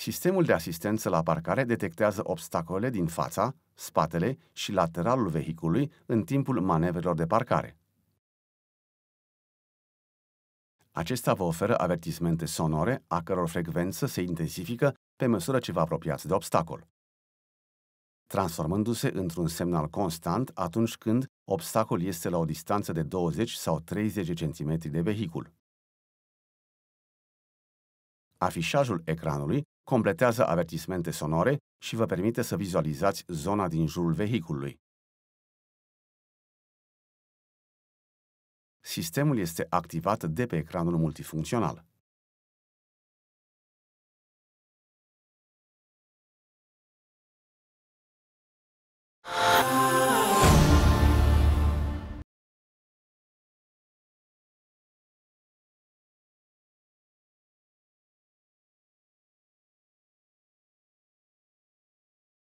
Sistemul de asistență la parcare detectează obstacole din fața, spatele și lateralul vehicului în timpul manevrelor de parcare. Acesta vă oferă avertismente sonore a căror frecvență se intensifică pe măsură ce vă apropiați de obstacol, transformându-se într-un semnal constant atunci când obstacol este la o distanță de 20 sau 30 cm de vehicul. Afișajul ecranului completează avertismente sonore și vă permite să vizualizați zona din jurul vehiculului. Sistemul este activat de pe ecranul multifuncțional.